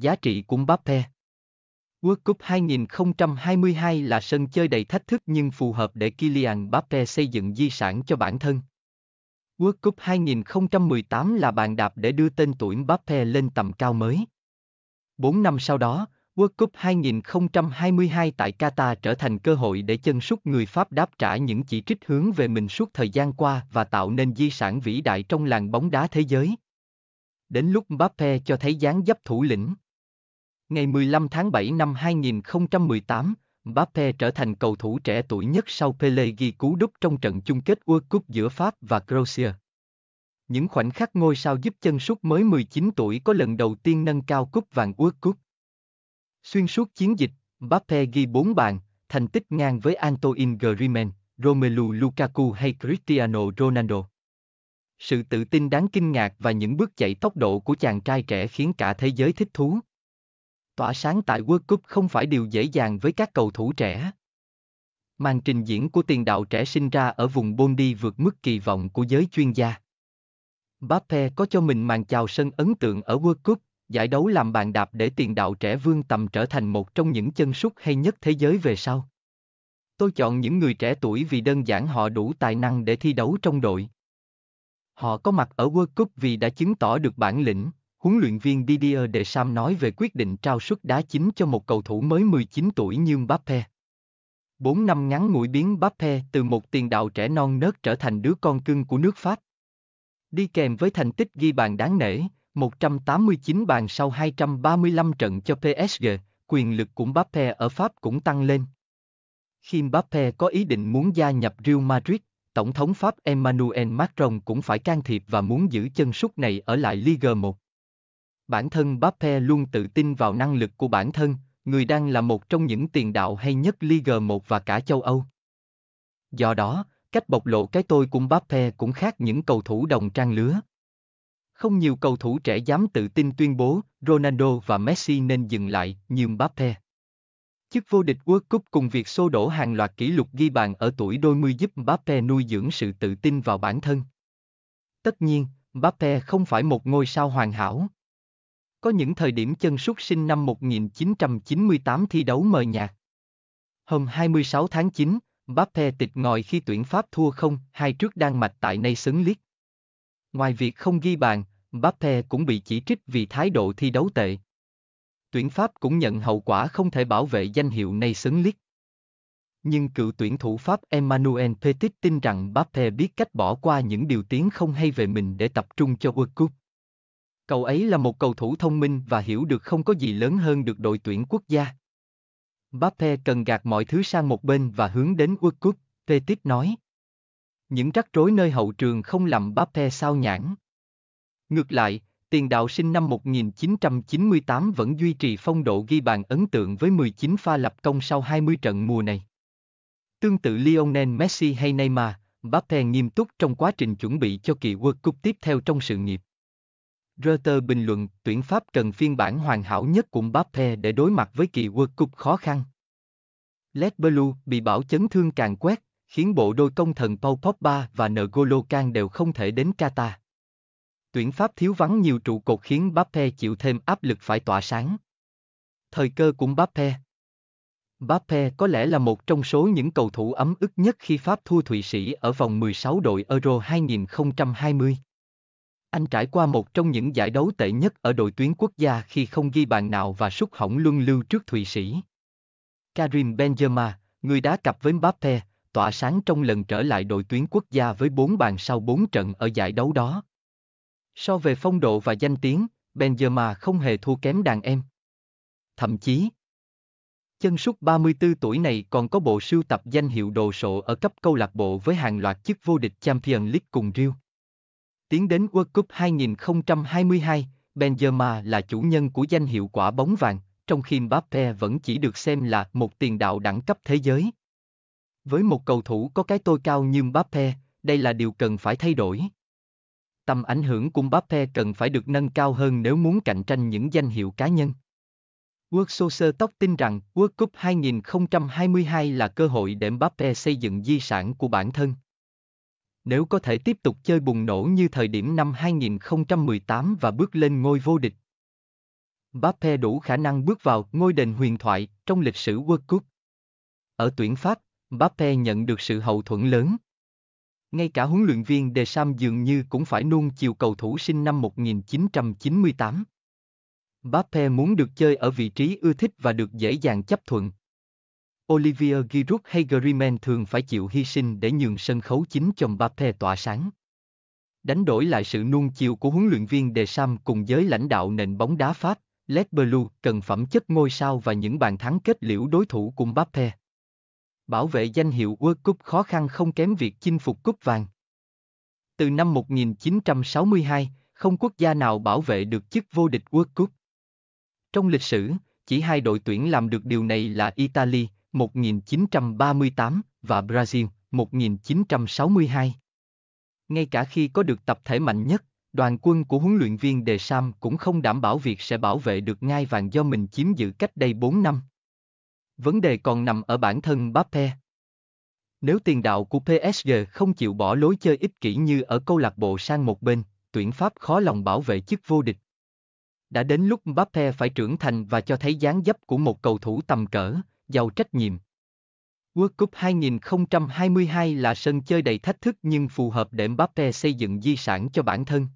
giá trị của Mbappe. World Cup 2022 là sân chơi đầy thách thức nhưng phù hợp để Kylian Mbappe xây dựng di sản cho bản thân. World Cup 2018 là bàn đạp để đưa tên tuổi Mbappe lên tầm cao mới. Bốn năm sau đó, World Cup 2022 tại Qatar trở thành cơ hội để chân sút người Pháp đáp trả những chỉ trích hướng về mình suốt thời gian qua và tạo nên di sản vĩ đại trong làng bóng đá thế giới. Đến lúc Mbappe cho thấy dáng dấp thủ lĩnh. Ngày 15 tháng 7 năm 2018, Mbappe trở thành cầu thủ trẻ tuổi nhất sau Pele ghi cú đúp trong trận chung kết World Cup giữa Pháp và Croatia. Những khoảnh khắc ngôi sao giúp chân sút mới 19 tuổi có lần đầu tiên nâng cao cúp vàng World Cup. Xuyên suốt chiến dịch, Mbappe ghi 4 bàn, thành tích ngang với Antoine Griezmann, Romelu Lukaku hay Cristiano Ronaldo. Sự tự tin đáng kinh ngạc và những bước chạy tốc độ của chàng trai trẻ khiến cả thế giới thích thú. Tỏa sáng tại World Cup không phải điều dễ dàng với các cầu thủ trẻ. Màn trình diễn của tiền đạo trẻ sinh ra ở vùng Bondi vượt mức kỳ vọng của giới chuyên gia. Mbappe có cho mình màn chào sân ấn tượng ở World Cup, giải đấu làm bàn đạp để tiền đạo trẻ vương tầm trở thành một trong những chân sút hay nhất thế giới về sau. Tôi chọn những người trẻ tuổi vì đơn giản họ đủ tài năng để thi đấu trong đội. Họ có mặt ở World Cup vì đã chứng tỏ được bản lĩnh, Huấn luyện viên Didier Deschamps nói về quyết định trao suất đá chính cho một cầu thủ mới 19 tuổi như Mbappe. "Bốn năm ngắn ngủi biến Mbappe từ một tiền đạo trẻ non nớt trở thành đứa con cưng của nước Pháp. Đi kèm với thành tích ghi bàn đáng nể, 189 bàn sau 235 trận cho PSG, quyền lực của Mbappe ở Pháp cũng tăng lên. Khi Mbappe có ý định muốn gia nhập Real Madrid, Tổng thống Pháp Emmanuel Macron cũng phải can thiệp và muốn giữ chân sút này ở lại Ligue 1. Bản thân Bappe luôn tự tin vào năng lực của bản thân, người đang là một trong những tiền đạo hay nhất Ligue 1 và cả châu Âu. Do đó, cách bộc lộ cái tôi của Mbappe cũng khác những cầu thủ đồng trang lứa. Không nhiều cầu thủ trẻ dám tự tin tuyên bố Ronaldo và Messi nên dừng lại như Mbappe. Chức vô địch World Cup cùng việc xô đổ hàng loạt kỷ lục ghi bàn ở tuổi đôi mươi giúp Mbappe nuôi dưỡng sự tự tin vào bản thân. Tất nhiên, Mbappe không phải một ngôi sao hoàn hảo. Có những thời điểm chân xuất sinh năm 1998 thi đấu mờ nhạt. Hôm 26 tháng 9, Bappe tịch ngòi khi tuyển Pháp thua không, hai trước Đan Mạch tại nay xứng liếc. Ngoài việc không ghi bàn, Bappe cũng bị chỉ trích vì thái độ thi đấu tệ. Tuyển Pháp cũng nhận hậu quả không thể bảo vệ danh hiệu nay xứng liếc. Nhưng cựu tuyển thủ Pháp Emmanuel Petit tin rằng Bappe biết cách bỏ qua những điều tiếng không hay về mình để tập trung cho World Cup. Cậu ấy là một cầu thủ thông minh và hiểu được không có gì lớn hơn được đội tuyển quốc gia. Mbappe cần gạt mọi thứ sang một bên và hướng đến World Cup, Petit nói. Những rắc rối nơi hậu trường không làm Mbappe sao nhãn. Ngược lại, tiền đạo sinh năm 1998 vẫn duy trì phong độ ghi bàn ấn tượng với 19 pha lập công sau 20 trận mùa này. Tương tự Lionel Messi hay Neymar, Mbappe nghiêm túc trong quá trình chuẩn bị cho kỳ World Cup tiếp theo trong sự nghiệp. Reuters bình luận, tuyển Pháp cần phiên bản hoàn hảo nhất của Mbappe để đối mặt với kỳ World Cup khó khăn. Led Blue bị bảo chấn thương càng quét, khiến bộ đôi công thần Paul Pogba và N'Golo Kang đều không thể đến Qatar. Tuyển Pháp thiếu vắng nhiều trụ cột khiến Mbappe chịu thêm áp lực phải tỏa sáng. Thời cơ của Mbappe Mbappe có lẽ là một trong số những cầu thủ ấm ức nhất khi Pháp thua Thụy Sĩ ở vòng 16 đội Euro 2020. Anh trải qua một trong những giải đấu tệ nhất ở đội tuyến quốc gia khi không ghi bàn nào và sút hỏng luân lưu trước Thụy Sĩ. Karim Benzema, người đá cặp với Mbappe, tỏa sáng trong lần trở lại đội tuyến quốc gia với 4 bàn sau 4 trận ở giải đấu đó. So về phong độ và danh tiếng, Benzema không hề thua kém đàn em. Thậm chí, chân sút 34 tuổi này còn có bộ sưu tập danh hiệu đồ sộ ở cấp câu lạc bộ với hàng loạt chức vô địch Champions League cùng Real. Tiến đến World Cup 2022, Benzema là chủ nhân của danh hiệu quả bóng vàng, trong khi Mbappe vẫn chỉ được xem là một tiền đạo đẳng cấp thế giới. Với một cầu thủ có cái tôi cao như Mbappe, đây là điều cần phải thay đổi. Tầm ảnh hưởng của Mbappe cần phải được nâng cao hơn nếu muốn cạnh tranh những danh hiệu cá nhân. World Soccer Tóc tin rằng World Cup 2022 là cơ hội để Mbappe xây dựng di sản của bản thân nếu có thể tiếp tục chơi bùng nổ như thời điểm năm 2018 và bước lên ngôi vô địch. Bappe đủ khả năng bước vào ngôi đền huyền thoại trong lịch sử World Cup. Ở tuyển Pháp, Bappe nhận được sự hậu thuẫn lớn. Ngay cả huấn luyện viên Deschamps dường như cũng phải nuông chiều cầu thủ sinh năm 1998. Bappe muốn được chơi ở vị trí ưa thích và được dễ dàng chấp thuận. Olivia Giroud hay Griezmann thường phải chịu hy sinh để nhường sân khấu chính cho Mbappe tỏa sáng. Đánh đổi lại sự nuông chiều của huấn luyện viên Deschamps cùng giới lãnh đạo nền bóng đá Pháp, Les Blues cần phẩm chất ngôi sao và những bàn thắng kết liễu đối thủ cùng Mbappe. Bảo vệ danh hiệu World Cup khó khăn không kém việc chinh phục cúp vàng. Từ năm 1962, không quốc gia nào bảo vệ được chức vô địch World Cup. Trong lịch sử, chỉ hai đội tuyển làm được điều này là Italy, 1938 và Brazil 1962. Ngay cả khi có được tập thể mạnh nhất, đoàn quân của huấn luyện viên Đề Sam cũng không đảm bảo việc sẽ bảo vệ được ngai vàng do mình chiếm giữ cách đây 4 năm. Vấn đề còn nằm ở bản thân Mbappe. Nếu tiền đạo của PSG không chịu bỏ lối chơi ích kỷ như ở câu lạc bộ sang một bên, tuyển Pháp khó lòng bảo vệ chức vô địch. Đã đến lúc Mbappe phải trưởng thành và cho thấy dáng dấp của một cầu thủ tầm cỡ, giàu trách nhiệm. World Cup 2022 là sân chơi đầy thách thức nhưng phù hợp để Mbappe xây dựng di sản cho bản thân.